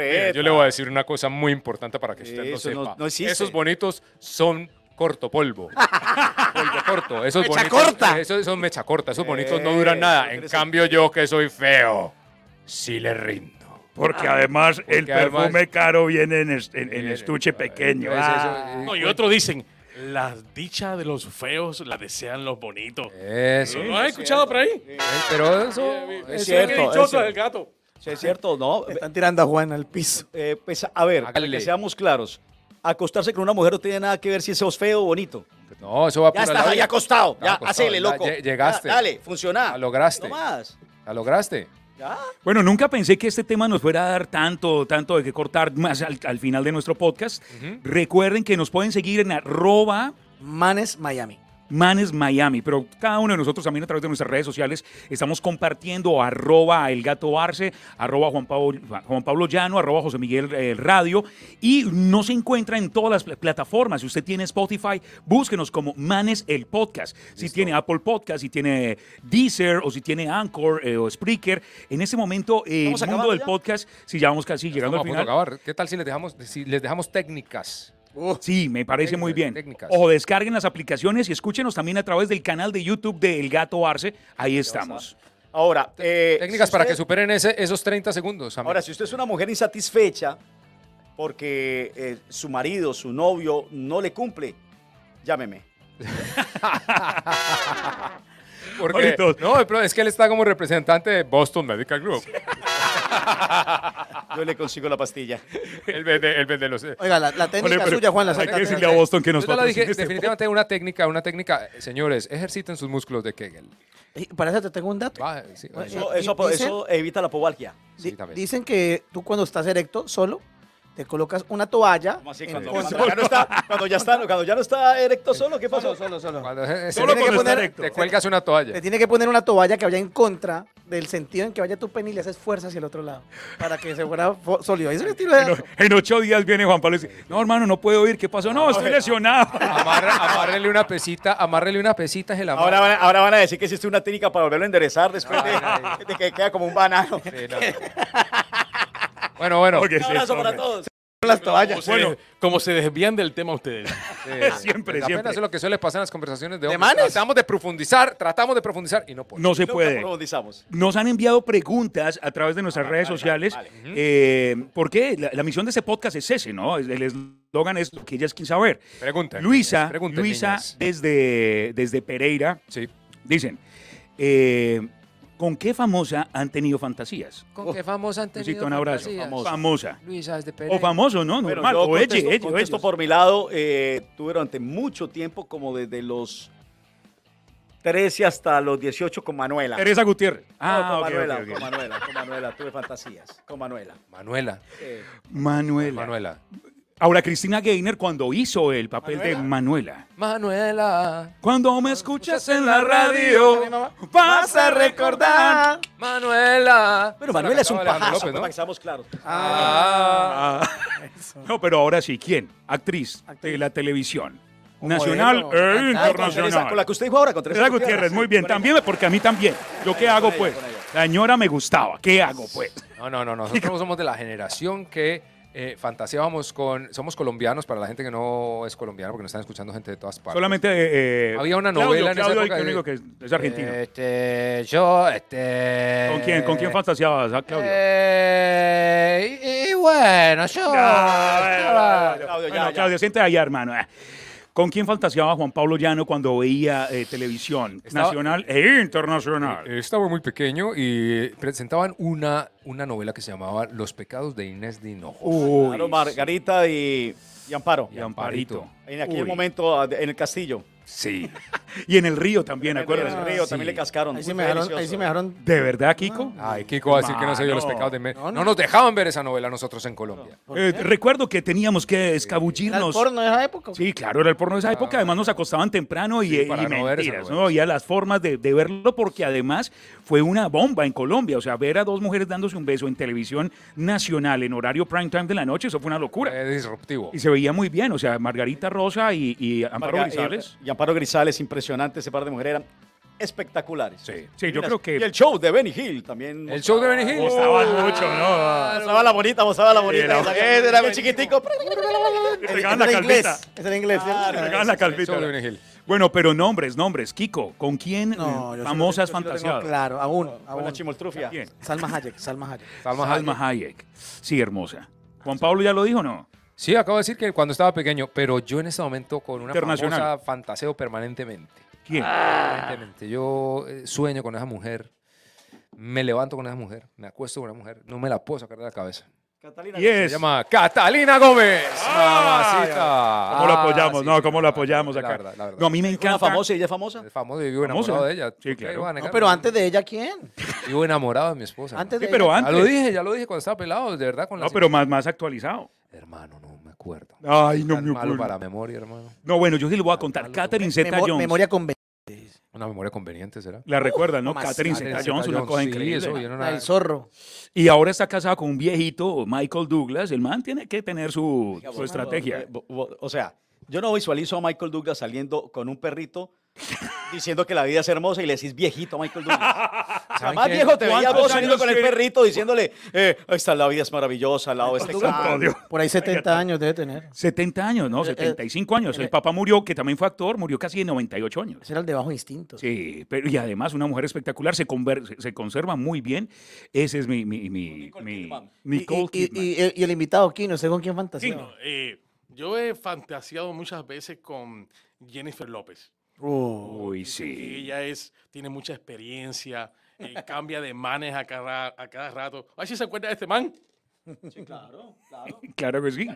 cae. yo le voy a decir una cosa muy importante para que usted lo sepa. Esos bonitos son corto, polvo. polvo corto. Esos mecha corta. Esos, es mecha corta, esos bonitos no eh, duran nada. En cambio, yo que soy feo, sí le rindo. Porque ah, además el perfume caro viene en, en, estuche eh, pequeño. Pues ah. eh, no, y pues- otros dicen, la dicha de los feos la desean los bonitos. Eso. ¿Lo has escuchado por ahí? Pero eso, es, cierto, es dichoso el gato. es cierto, ¿no? Están tirando a Juan al piso. pues, a ver, que seamos claros, acostarse con una mujer no tiene nada que ver si sos feo o bonito. Pues no, eso va ya estás ahí acostado. Ya, hacele, loco. llegaste. dale, funciona. lograste. No más. La lograste. ¿Ya? Bueno, nunca pensé que este tema nos fuera a dar tanto, tanto de que cortar más al, final de nuestro podcast. Recuerden que nos pueden seguir en arroba Manes Manes Miami, pero cada uno de nosotros también a través de nuestras redes sociales estamos compartiendo arroba el gato Arce, arroba Juan Pablo, Llano, arroba José Miguel eh, Radio y no se encuentra en todas las plataformas. Si usted tiene Spotify, búsquenos como Manes el Podcast. Si tiene Apple Podcast, si tiene Deezer o si tiene Anchor eh, o Spreaker, en este momento eh, el mundo del podcast, si ya casi llegando al final. ¿Qué tal si les dejamos, si les dejamos técnicas? sí, me parece muy bien. O descarguen las aplicaciones y escúchenos también a través del canal de YouTube de El Gato Arce. Ahí estamos. Ahora, eh, técnicas para que superen esos 30 segundos. Ahora, si usted es una mujer insatisfecha porque eh, su marido, su novio no le cumple, llámeme. porque, no, es que él está como representante de Boston Medical Group. yo le consigo la pastilla. el vende, él los... Eh, Oiga, la, técnica suya, Juan, la Hay que decirle a Boston que nos Yo dije, este definitivamente una técnica, una técnica. Señores, ejerciten sus músculos de Kegel. Eh, para eso te tengo un dato. eso, eh, eso, evita la pobalgia. Sí, dicen que tú cuando estás erecto, solo, te colocas una toalla. cuando, ya no está, cuando, ya no está erecto solo, ¿qué pasó? Solo, solo, solo. Cuando poner, Te cuelgas una toalla. Te tiene que poner una toalla que vaya en contra del sentido en que vaya tu pene y le haces fuerza hacia el otro lado para que se fuera sólido. en, ocho días viene Juan Pablo y dice, no, hermano, no puedo ir. ¿Qué pasó? No, estoy lesionado. Amarra, amárrele una pesita, amárrele una pesita. Es el Ahora, van, ahora van a decir que existe una técnica para volverlo a enderezar después de, que queda como un banano. bueno, bueno. Un abrazo para todos las toallas. bueno, como se desvían del tema ustedes. siempre, siempre. Apenas es lo que suele pasar en las conversaciones de hombres. Tratamos de profundizar, tratamos de profundizar y no podemos. No se puede. Nos han enviado preguntas a través de nuestras ah, redes sociales. Eh, ¿Por qué? La, misión de este podcast es ese, ¿no? El eslogan es lo que ellas quieren saber. Pregunta. Luisa, Luisa desde, desde Pereira. Sí. Dicen, eh, ¿Con qué famosa han tenido fantasías? ¿Con qué famosa han tenido un abrazo. fantasías? Famosa. Luisa de Pérez. O famoso, ¿no? Normal. yo o por mi lado, eh, tuve durante mucho tiempo, como desde los 13 hasta los 18 con Manuela. Teresa Gutiérrez. Ah, Manuela, con Manuela, con Manuela, tuve fantasías. Con Manuela. Manuela. Manuela. Manuela. Ahora, Cristina Gaynor, cuando hizo el papel de Manuela. Manuela. Cuando me escuchas en la radio, vas a recordar. Manuela. Pero Manuela es un pajazo, ¿no? claros. Ah. ah. No, pero ahora sí, ¿quién? Actriz, de la televisión. Nacional e internacional. Con, la que usted dijo ahora, con Teresa Gutiérrez. Gutiérrez. Muy bien, también porque a mí también. ¿Yo qué hago, pues? La señora me gustaba. ¿Qué hago, pues? No, no, no. Nosotros somos de la generación que eh, fantaseábamos con. Somos colombianos, para la gente que no es colombiana, porque nos están escuchando gente de todas partes. Solamente. Eh, eh, Había una novela Claudio, en esa el único que es argentino. Este, yo, este. ¿Con quién, con quién fantaseabas, ah, Claudio? Eh, y, bueno, yo. Claudio, Claudio, siente allá, hermano. ¿Con quién fantaseaba Juan Pablo Llano cuando veía eh, televisión nacional e internacional? Eh, estaba muy pequeño y presentaban una, una novela que se llamaba Los pecados de Inés de Margarita y, Amparo. Y Amparito. En aquel momento, en el castillo. Sí. y en el río también, ¿acuerdas? En el río también le cascaron. Ahí sí, me dejaron, ¿De verdad, Kiko? Ay, Kiko va a decir que no se vio los pecados de México. No, nos dejaban ver esa novela nosotros en Colombia. Eh, recuerdo que teníamos que escabullirnos. ¿Era el porno de esa época? Sí, claro, era el porno de esa ah, época. Además nos acostaban temprano y, eh, y mentiras, ¿no? Había las formas de, verlo porque además fue una bomba en Colombia. O sea, ver a dos mujeres dándose un beso en televisión nacional en horario prime time de la noche, eso fue una locura. Es disruptivo. Y se veía muy bien. O sea, Margarita Rosa y, Amparo Grisales. y Paro Grisales, impresionante ese par de mujeres. Eran espectaculares. Sí, sí yo creo que. Y el show de Benny Hill también. El show de Benny Hill. Gustaba oh, mucho, ¿no? Gustaba la bonita, gustaba la bonita. Era, muy era el chiquitico. Te la calvita. Es en inglés. Ah, la El Bueno, pero nombres, nombres. Kiko, ¿con quién no, famosas sí, Claro, aún. aún. una chimoltrufia. Salma Hayek, Salma Hayek. Salma, Hayek. Sí, hermosa. ¿Juan Pablo ya lo dijo no? Sí, acabo de decir que cuando estaba pequeño, pero yo en ese momento con una famosa fantaseo permanentemente. ¿Quién? Permanentemente. Yo eh, sueño con esa mujer, me levanto con esa mujer, me acuesto con esa mujer, no me la puedo sacar de la cabeza. Catalina Se llama Catalina Gómez. Ah, ¿Cómo ah, la apoyamos? no, ¿cómo la apoyamos acá? verdad, No, a mí me encanta. famosa? ¿Ella es famosa? Es famosa, yo vivo enamorado de ella. Sí, claro. pero antes de ella, ¿quién? Vivo enamorado de mi esposa. Antes de pero antes. Ya lo dije, ya lo dije cuando estaba pelado, de verdad. Con la no, pero más, más actualizado. Hermano, no me acuerdo. Ay, no me acuerdo. Malo para memoria, hermano. No, bueno, yo sí lo voy a contar. Catherine Zeta Jones. Memoria conveniente. Una memoria conveniente, ¿será? La recuerda, ¿no? Catherine Zeta Jones, una cosa increíble. El zorro. Y ahora está casada con un viejito, Michael Douglas. El man tiene que tener su, estrategia. Eh, o sea, yo no visualizo a Michael Douglas saliendo con un perrito diciendo que la vida es hermosa y le decís viejito Michael Douglas. Jamás viejo te veía vos saliendo con el perrito diciéndole, eh, esta la vida es maravillosa, al lado este Por ahí 70 años debe tener. 70 años, no, 75 años. El e papá murió, que también fue actor, murió casi de 98 años. Ese era el de bajo instinto. Sí, pero y además una mujer espectacular, se, se conserva muy bien. Ese es mi... mi, mi y, el invitado Kino, no quién fantaseó? Kino, eh, yo he fantaseado muchas veces con Jennifer López. Oh. Uy, sí. Ella es, tiene mucha experiencia, eh, cambia de manes a cada, rato. ¿Ay, ¿Ah, se acuerda de este man? Sí, claro, claro. claro que sí.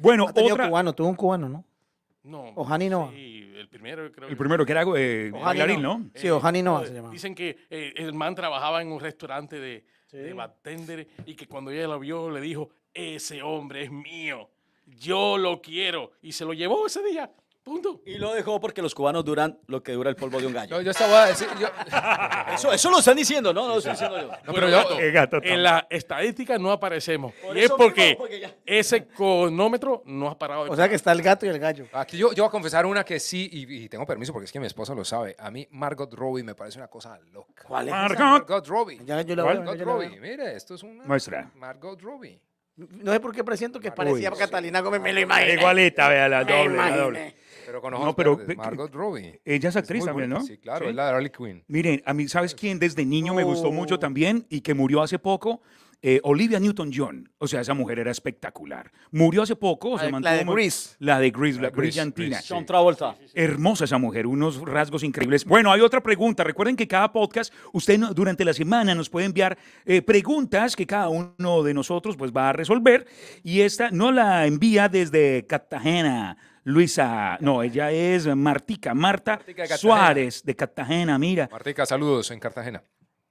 Bueno, otra... cubano, tuvo un cubano, ¿no? No. Ojani Noa. Sí, el primero, creo. El primero que era eh, bailarín, ¿no? Sí, Ojani Noa se eh, llamaba. Dicen que eh, el man trabajaba en un restaurante de, de bartender y que cuando ella lo vio le dijo, ese hombre es mío, yo lo quiero. Y se lo llevó ese día. Punto. Y lo dejó porque los cubanos duran lo que dura el polvo de un gallo. Yo, decir. Eso, lo están diciendo, ¿no? No lo estoy diciendo yo. pero yo en la estadística no aparecemos. y es porque, ese conómetro no ha parado. O sea que está el gato y el gallo. Aquí yo, voy a confesar una que sí, y, tengo permiso porque es que mi esposa lo sabe. A mí Margot Robbie me parece una cosa loca. ¿Cuál es? Margot, Robbie. Ya, yo la Margot Robbie. Mire, esto es una. Margot Robbie. No sé por qué presiento que parecía Catalina Gómez, me lo Igualita, vea, la doble, la doble. Pero conozco no, pero, Margot Robbie. Ella es actriz también, ¿no? Sí, claro, es la de Harley Quinn. Miren, a mí, ¿sabes quién desde niño me gustó mucho también y que murió hace poco? Eh, Olivia Newton-John, o sea, esa mujer era espectacular. Murió hace poco, la, se mantuvo. La de Grease. La de Grease, la, brillantina. Travolta. Hermosa esa mujer, unos rasgos increíbles. Bueno, hay otra pregunta. Recuerden que cada podcast, usted durante la semana nos puede enviar eh, preguntas que cada uno de nosotros pues va a resolver. Y esta no la envía desde Cartagena. Luisa, no, ella es Martica, Marta Suárez de Cartagena, mira. Martica, saludos en Cartagena.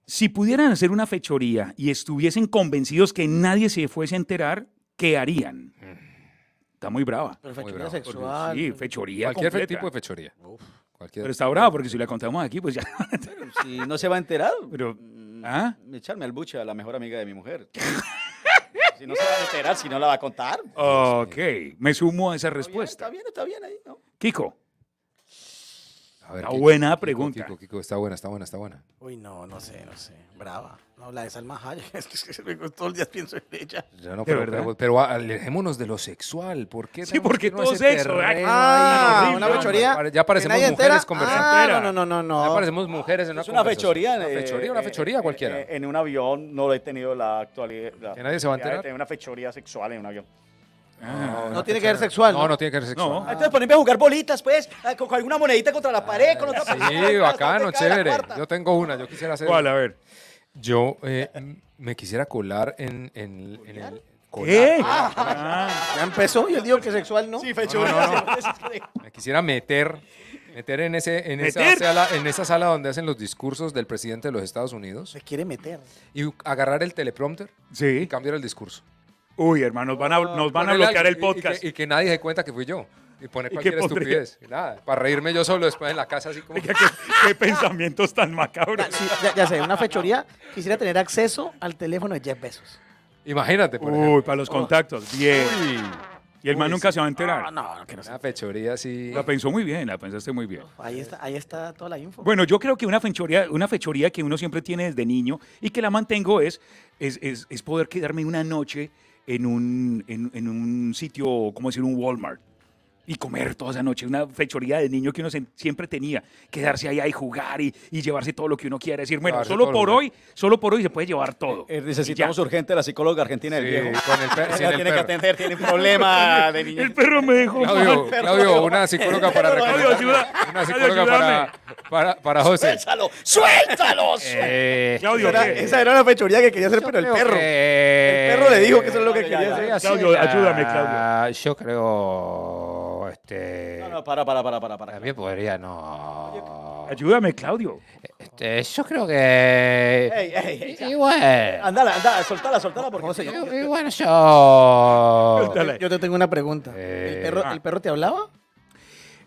Si pudieran hacer una fechoría y estuviesen convencidos que nadie se fuese a enterar, ¿qué harían? Mm. Está muy brava. Pero fechoría sexual. Sí, fechoría. Cualquier tipo de fechoría. Cualquier... Pero está brava porque si la contamos aquí, pues ya. si no se va a enterar. Pero, mm, ¿ah? Echarme al buche a la mejor amiga de mi mujer. Si no se va a enterar, si no la va a contar. Ok, me sumo a esa respuesta. Está bien, está bien ahí, ¿no? Kiko. A ver, Kiko, buena pregunta. está buena, está buena, está buena. Uy, no, no sé, no sé. Brava. No, habla de Salma Hayek, es que todos los días pienso en ella. no, pero, pero, ah, alejémonos de lo sexual. ¿Por qué? Sí, porque todo es sexo. Ah, una fechoría. Ya parecemos mujeres conversando. Ah, no, no, no, no. Ya parecemos mujeres en una Es una fechoría. Una fechoría, una eh, fechoría eh, cualquiera. Eh, en un avión no lo he tenido la actualidad. La, nadie se va a enterar. Tener una fechoría sexual en un avión. Ah, no, tiene que ver sexual. No, no, tiene que ser sexual. Entonces poneme a jugar bolitas, pues, eh, con, alguna monedita contra la pared, con Sí, bacano, chévere. Yo tengo una, yo quisiera hacer. ¿Cuál? A ver. Yo eh, me quisiera colar en, en- en el. ¿Qué? Ah. Ya empezó y digo que sexual no. Sí, fechón. Me quisiera meter, meter en, ese, en, Esa sala, en esa sala donde hacen los discursos del presidente de los Estados Unidos Se quiere meter. y agarrar el teleprompter Sí. y cambiar el discurso. Uy, hermano, nos van a, nos bloquear el podcast. Y que, nadie se cuenta que fui yo y poner cualquier estupidez. Nada, para reírme yo solo después en la casa, así como. ¿Qué, pensamientos tan macabros? Ya, sé, una fechoría. Quisiera tener acceso al teléfono de Jeff Bezos. Imagínate, por ejemplo. Uy, para los contactos. Bien. Y el man nunca se va a enterar. no, no, que no Una fechoría sí. La pensó muy bien, la pensaste muy bien. Ahí está, ahí está toda la info. Bueno, yo creo que una fechoría, una fechoría que uno siempre tiene desde niño y que la mantengo es, es poder quedarme una noche en un, en, un sitio, ¿cómo decir? Un Walmart y comer toda esa noche, una fechoría de niño que uno siempre tenía, quedarse allá y jugar y, llevarse todo lo que uno quiera, decir, bueno, solo por hoy, solo por hoy se puede llevar todo. Eh, eh, necesitamos urgente a la psicóloga argentina del viejo. con el perro tiene que atender, tiene un problema de niño. El perro me dijo Claudio, una psicóloga para Claudio, ayuda. Una psicóloga para, para, para José. ¡Suéltalo! ¡Suéltalo! Eh, Claudio, esa era la fechoría que quería hacer, pero el perro. El perro le dijo que eso es lo que quería hacer. Claudio, ayúdame, Claudio. Yo creo este, no, no, para, para, para, para. para. También podría, no. Ayúdame, Claudio. Este, yo creo que. ¡Ey, ey, ey! Igual. Andala, andala, soltala, soltala. Porque José, yo, yo. Yo te tengo una pregunta. ¿El, eh, perro, ah. ¿El perro te hablaba?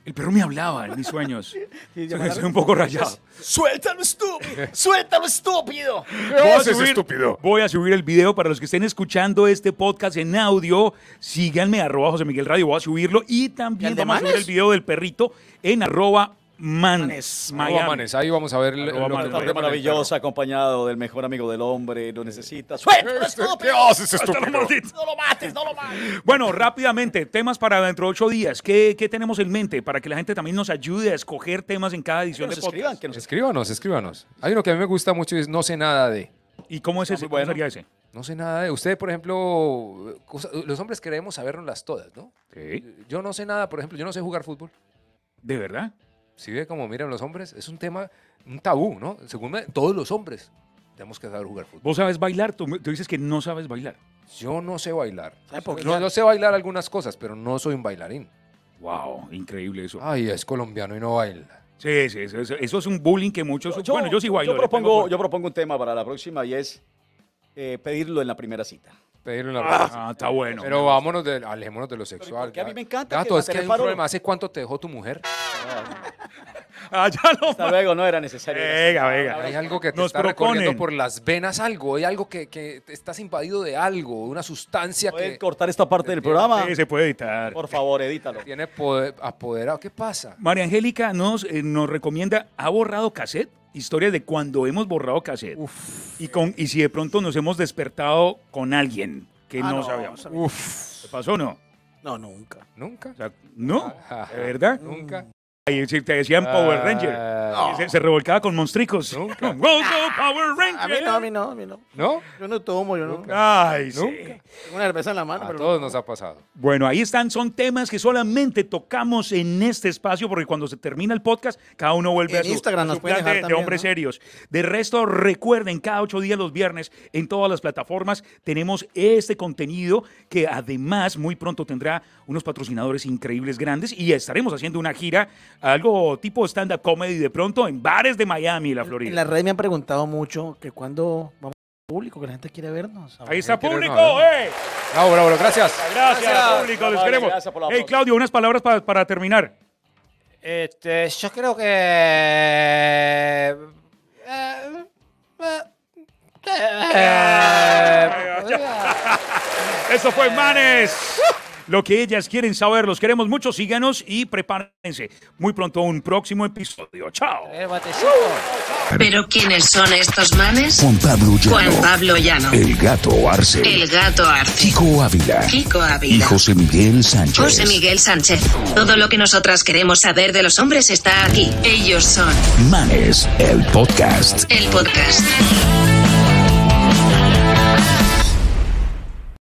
El perro me hablaba en mis sueños. Estoy un poco rayado. ¡Suéltalo, estúpido! ¡Suéltalo, estúpido! Voy a, subir, estúpido? voy a subir el video para los que estén escuchando este podcast en audio. Síganme, arroba José Miguel Radio, voy a subirlo. Y también vamos a subir el video del perrito en arroba Manes. Manes. Ahí vamos a ver Maravilloso maravillosa, acompañado del mejor amigo del hombre. Lo necesitas. ¿Qué haces, No lo mates, no lo mates. Bueno, rápidamente, temas para dentro de ocho días. ¿Qué, tenemos en mente? Para que la gente también nos ayude a escoger temas en cada edición de podcast. escríbanos, escríbanos. Hay uno que a mí me gusta mucho y es No sé nada de. ¿Y cómo es ese? ¿Cómo ese? No sé nada de. Usted, por ejemplo, los hombres queremos las todas, ¿no? Yo no sé nada, por ejemplo, yo no sé jugar fútbol. ¿De verdad? si ve como miran los hombres, es un tema, un tabú, ¿no? Según todos los hombres tenemos que saber jugar fútbol. ¿Vos sabes bailar? Tú, dices que no sabes bailar. Yo no sé bailar. No, yo sé bailar algunas cosas, pero no soy un bailarín. Wow, increíble eso. Ay, es colombiano y no baila. Sí, sí, eso, es un bullying que muchos... bueno, yo sí bailo. Yo propongo, yo propongo un tema para la próxima y es eh, pedirlo en la primera cita la ah, ah, está bueno. Pero vámonos, alejémonos de lo sexual. Que a mí me encanta. es que un problema. ¿Hace cuánto te dejó tu mujer? ah, ya Hasta luego, no era necesario. Venga, venga. Hay algo que te está recorriendo por las venas, algo. Hay algo que, estás invadido de algo, de una sustancia que. que. cortar esta parte del programa? Sí, se puede editar. Por favor, edítalo. Tiene poder, apoderado. ¿Qué pasa? María Angélica nos, eh, nos recomienda, ¿ha borrado cassette? Historia de cuando hemos borrado cassette. Y, con, y si de pronto nos hemos despertado con alguien que ah, no, sabíamos. pasó o no? No, nunca. ¿Nunca? ¿No? Ah, ¿De verdad? Nunca. Y te decían Power Ranger, ah. se, revolcaba con monstricos. A mí no, a mí no, no. ¿No? Yo no tomo, yo nunca Ay, sí. una cerveza en la mano, A pero todos nos ha pasado. Bueno, ahí están, son temas que solamente tocamos en este espacio, porque cuando se termina el podcast, cada uno vuelve a su, Instagram nos puede de, hombres serios. De resto, recuerden, cada ocho días los viernes, en todas las plataformas, tenemos este contenido que además muy pronto tendrá unos patrocinadores increíbles grandes y estaremos haciendo una gira algo tipo stand-up comedy de pronto en bares de Miami, la Florida. En la red me han preguntado mucho que cuándo vamos al público, que la gente quiere vernos. Ahí está público, eh. Bravo, bravo, gracias. Gracias, gracias público, les queremos. Hey, Claudio, unas palabras para, para terminar. Este, yo creo que... Eh, eh, eh, Eso fue Manes lo que ellas quieren saber. Los queremos mucho, síganos y prepárense. Muy pronto un próximo episodio. Chao. Eh, Pero ¿quiénes son estos manes? Juan Pablo Llano. El gato Arce. El gato Arce. Kiko Ávila. Kiko Ávila. Y José Miguel Sánchez. José Miguel Sánchez. Todo lo que nosotras queremos saber de los hombres está aquí. Ellos son Manes, el podcast. El podcast.